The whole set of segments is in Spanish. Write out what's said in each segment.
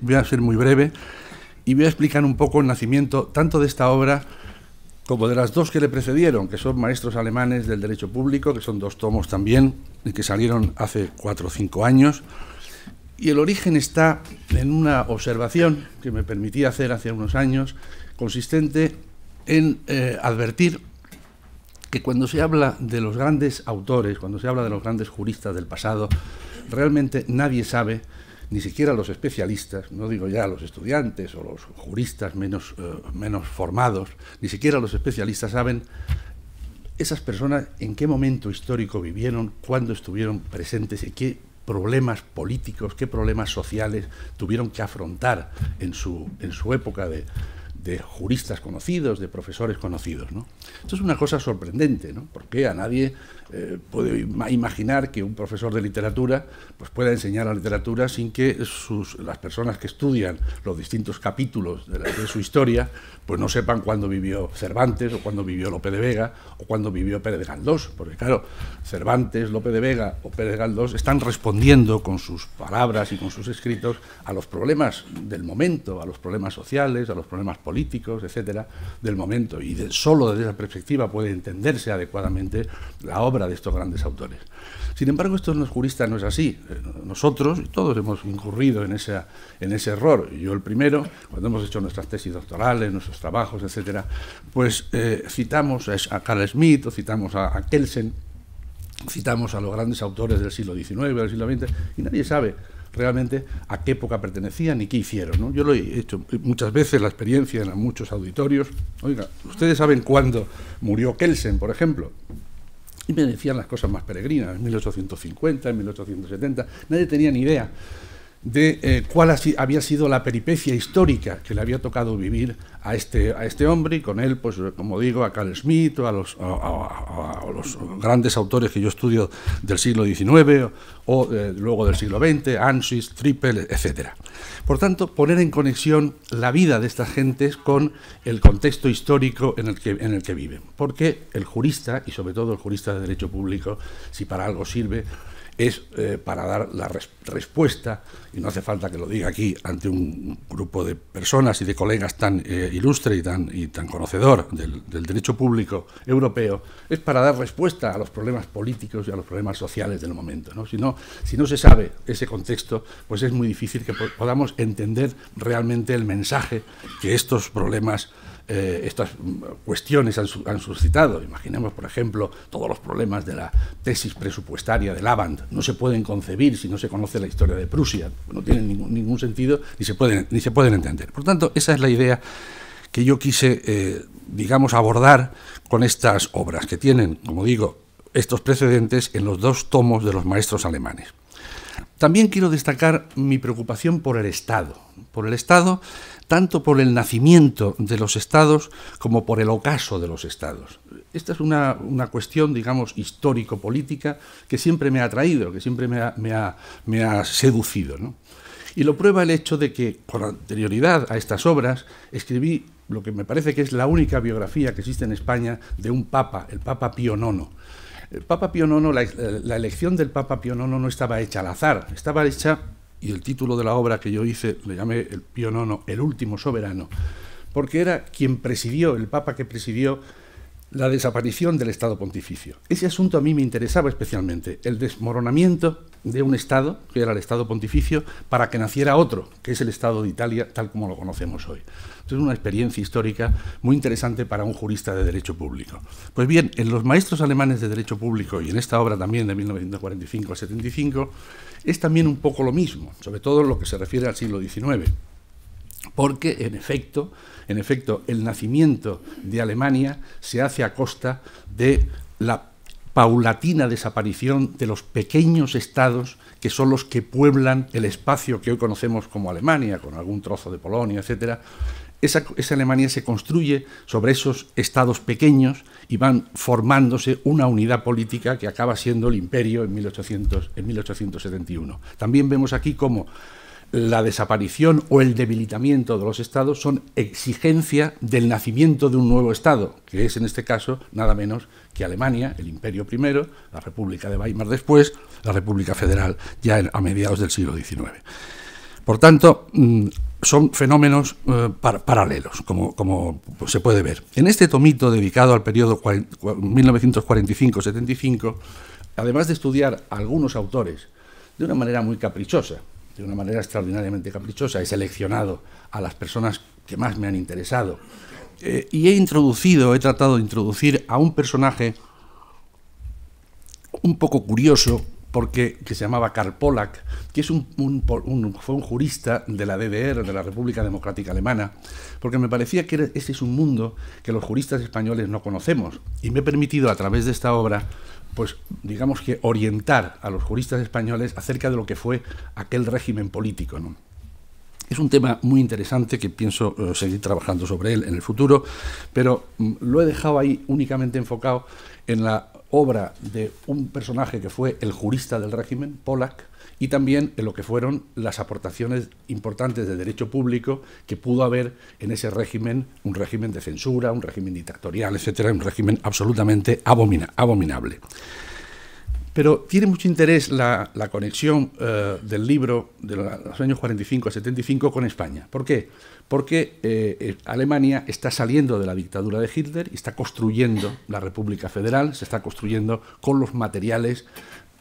Voy a ser muy breve y voy a explicar un poco el nacimiento tanto de esta obra como de las dos que le precedieron, que son Maestros Alemanes del Derecho Público, que son dos tomos también, y que salieron hace cuatro o cinco años. Y el origen está en una observación que me permití hacer hace unos años, consistente en eh, advertir que cuando se habla de los grandes autores, cuando se habla de los grandes juristas del pasado, realmente nadie sabe ni siquiera los especialistas, no digo ya los estudiantes o los juristas menos, eh, menos formados, ni siquiera los especialistas saben esas personas en qué momento histórico vivieron, cuándo estuvieron presentes y qué problemas políticos, qué problemas sociales tuvieron que afrontar en su, en su época de, de juristas conocidos, de profesores conocidos. Esto es una cosa sorprendente, ¿no? porque a nadie eh, puede imaginar que un profesor de literatura pues, pueda enseñar la literatura sin que sus, las personas que estudian los distintos capítulos de, su historia pues no sepan cuándo vivió Cervantes o cuándo vivió Lope de Vega o cuándo vivió Pérez de Galdós, porque claro, Cervantes, Lope de Vega o Pérez de Galdós están respondiendo con sus palabras y con sus escritos a los problemas del momento, a los problemas sociales, a los problemas políticos políticos, etcétera, del momento. Y solo desde esa perspectiva puede entenderse adecuadamente la obra de estos grandes autores. Sin embargo, esto no es jurista, no es así. Eh, nosotros, todos hemos incurrido en, esa, en ese error. Yo el primero, cuando hemos hecho nuestras tesis doctorales, nuestros trabajos, etcétera, pues eh, citamos a, Carl Smith o citamos a, a Kelsen citamos a los grandes autores del siglo XIX, del siglo XX, y nadie sabe realmente a qué época pertenecían y qué hicieron. Yo lo he hecho muchas veces, la experiencia en muchos auditorios. Oiga, ¿ustedes saben cuándo murió Kelsen, por ejemplo? Y me decían las cosas más peregrinas, en 1850, en 1870, nadie tenía ni idea de eh, cuál había sido la peripecia histórica que le había tocado vivir a este, a este hombre y con él, pues como digo, a Carl Smith o a los, a, los grandes autores que yo estudio del siglo XIX o, eh, luego del siglo XX, Ansis, Trippel, etc. Por tanto, poner en conexión la vida de estas gentes con el contexto histórico en el que, en el que viven. Porque el jurista, y sobre todo el jurista de derecho público, si para algo sirve, es eh, para dar la respuesta, y no hace falta que lo diga aquí ante un grupo de personas y de colegas tan eh, ilustre y tan, y tan conocedor del, derecho público europeo, es para dar respuesta a los problemas políticos y a los problemas sociales del momento. ¿no? Si, no, se sabe ese contexto, pues es muy difícil que podamos entender realmente el mensaje que estos problemas eh, estas cuestiones han, han, suscitado. Imaginemos, por ejemplo, todos los problemas de la tesis presupuestaria de Lavand no se pueden concebir si no se conoce la historia de Prusia. No tienen ningún, sentido ni se, pueden, ni se pueden entender. Por tanto, esa es la idea que yo quise, eh, digamos, abordar con estas obras, que tienen, como digo, estos precedentes en los dos tomos de los maestros alemanes. También quiero destacar mi preocupación por el Estado, por el Estado tanto por el nacimiento de los estados como por el ocaso de los estados. Esta es una, cuestión, digamos, histórico-política que siempre me ha atraído, que siempre me ha, me ha, seducido. Y lo prueba el hecho de que, con anterioridad a estas obras, escribí lo que me parece que es la única biografía que existe en España de un papa, el Papa Pío IX. El Papa Pío IX, la, elección del Papa Pío IX no estaba hecha al azar, estaba hecha y el título de la obra que yo hice le llamé el pionono, el último soberano, porque era quien presidió, el Papa que presidió la desaparición del Estado Pontificio. Ese asunto a mí me interesaba especialmente, el desmoronamiento de un Estado, que era el Estado pontificio, para que naciera otro, que es el Estado de Italia, tal como lo conocemos hoy. Es una experiencia histórica muy interesante para un jurista de derecho público. Pues bien, en los maestros alemanes de derecho público y en esta obra también de 1945 a 75, es también un poco lo mismo, sobre todo en lo que se refiere al siglo XIX. Porque, en efecto, en efecto, el nacimiento de Alemania se hace a costa de la paulatina desaparición de los pequeños estados que son los que pueblan el espacio que hoy conocemos como Alemania, con algún trozo de Polonia, etc., esa, Alemania se construye sobre esos estados pequeños y van formándose una unidad política que acaba siendo el imperio en, en 1871. También vemos aquí cómo la desaparición o el debilitamiento de los estados son exigencia del nacimiento de un nuevo estado, que es en este caso nada menos que Alemania, el imperio primero, la República de Weimar después, la República Federal ya a mediados del siglo XIX. Por tanto, mm, son fenómenos eh, paralelos, como, como, se puede ver. En este tomito dedicado al periodo 1945-75, además de estudiar a algunos autores de una manera muy caprichosa, de una manera extraordinariamente caprichosa. He seleccionado a las personas que más me han interesado. Eh, y he introducido, he tratado de introducir a un personaje un poco curioso, porque que se llamaba Karl Polak que es un, fue un jurista de la DDR, de la República Democrática Alemana, porque me parecía que ese es un mundo que los juristas españoles no conocemos. Y me he permitido, a través de esta obra, pues digamos que orientar a los juristas españoles acerca de lo que fue aquel régimen político. Es un tema muy interesante que pienso eh, seguir trabajando sobre él en el futuro, pero mm, lo he dejado ahí únicamente enfocado en la obra de un personaje que fue el jurista del régimen, Polak y también en lo que fueron las aportaciones importantes de derecho público que pudo haber en ese régimen, un régimen de censura, un régimen dictatorial, etcétera, un régimen absolutamente abominable. Pero tiene mucho interés la, conexión eh, del libro de los años 45 a 75 con España. ¿Por qué? Porque eh, eh, Alemania está saliendo de la dictadura de Hitler y está construyendo la República Federal, se está construyendo con los materiales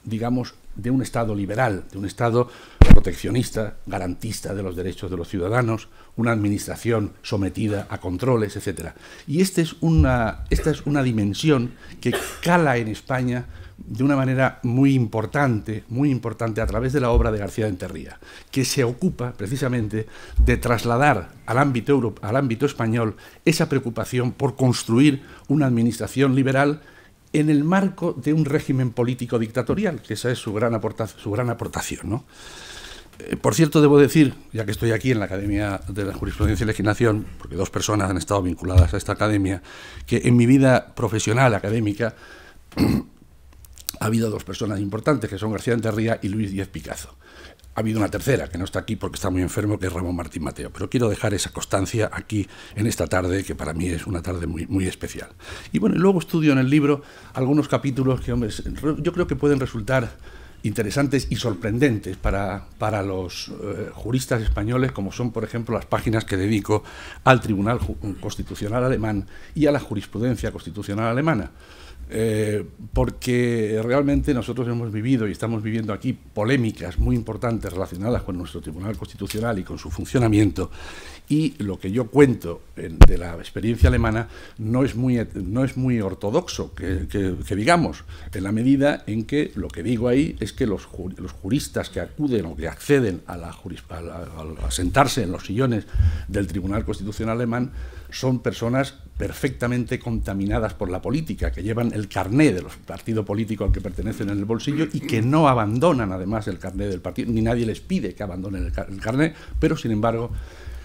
digamos, de un Estado liberal, de un Estado proteccionista, garantista de los derechos de los ciudadanos, una administración sometida a controles, etc. Y este es una, esta es una dimensión que cala en España de una manera muy importante, muy importante a través de la obra de García de Enterría, que se ocupa precisamente de trasladar al ámbito, al ámbito español esa preocupación por construir una administración liberal en el marco de un régimen político dictatorial, que esa es su gran, aportación. Eh, por cierto, debo decir, ya que estoy aquí en la Academia de la Jurisprudencia y Legislación, porque dos personas han estado vinculadas a esta academia, que en mi vida profesional académica ha habido dos personas importantes, que son García Enterría y Luis Díez Picazo. Ha habido una tercera que no está aquí porque está muy enfermo, que es Ramón Martín Mateo. Pero quiero dejar esa constancia aquí en esta tarde, que para mí es una tarde muy, especial. Y bueno, luego estudio en el libro algunos capítulos que, yo creo que pueden resultar interesantes y sorprendentes para, para los eh, juristas españoles, como son, por ejemplo, las páginas que dedico al Tribunal Constitucional Alemán y a la jurisprudencia constitucional alemana. Eh, porque realmente nosotros hemos vivido y estamos viviendo aquí polémicas muy importantes relacionadas con nuestro Tribunal Constitucional y con su funcionamiento. Y lo que yo cuento de la experiencia alemana no es muy, no es muy ortodoxo, que, digamos, en la medida en que lo que digo ahí es que los, juristas que acuden o que acceden a, la, a sentarse en los sillones del Tribunal Constitucional alemán son personas perfectamente contaminadas por la política, que llevan el carné del partido político al que pertenecen en el bolsillo y que no abandonan además el carné del partido, ni nadie les pide que abandonen el, carné, pero sin embargo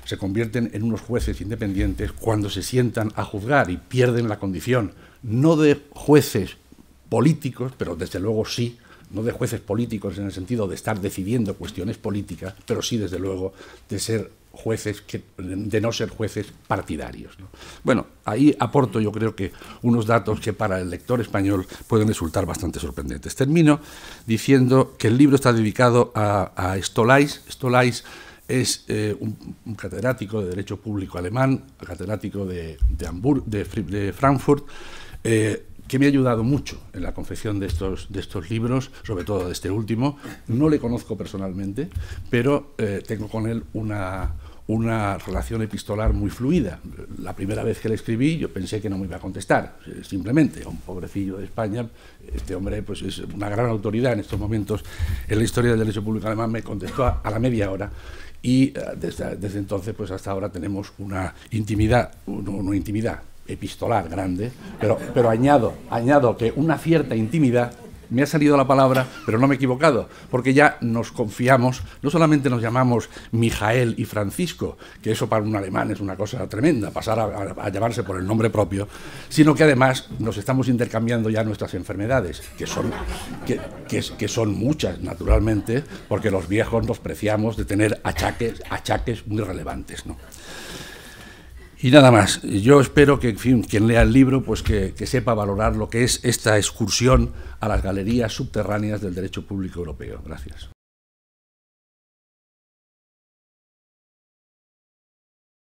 se convierten en unos jueces independientes cuando se sientan a juzgar y pierden la condición no de jueces políticos, pero desde luego sí no de jueces políticos en el sentido de estar decidiendo cuestiones políticas, pero sí, desde luego, de ser jueces, que, de no ser jueces partidarios. Bueno, ahí aporto yo creo que unos datos que para el lector español pueden resultar bastante sorprendentes. Termino diciendo que el libro está dedicado a, a Stolais. Stolais es eh, un, catedrático de Derecho Público alemán, catedrático de, Frankfurt. Eh, que me ha ayudado mucho en la confección de estos, de estos libros, sobre todo de este último. No le conozco personalmente, pero eh, tengo con él una, una relación epistolar muy fluida. La primera vez que le escribí yo pensé que no me iba a contestar, eh, simplemente, a un pobrecillo de España, este hombre pues es una gran autoridad en estos momentos en la historia del derecho público alemán, me contestó a, la media hora y eh, desde, entonces pues hasta ahora tenemos una intimidad, una, una intimidad epistolar grande, pero, pero añado, añado que una cierta intimidad me ha salido la palabra, pero no me he equivocado, porque ya nos confiamos, no solamente nos llamamos Mijael y Francisco, que eso para un alemán es una cosa tremenda, pasar a, a, llamarse por el nombre propio, sino que además nos estamos intercambiando ya nuestras enfermedades, que son, que, que son muchas, naturalmente, porque los viejos nos preciamos de tener achaques, achaques muy relevantes. ¿no? Y nada más, yo espero que quien lea el libro pues que, que, sepa valorar lo que es esta excursión a las galerías subterráneas del derecho público europeo. Gracias.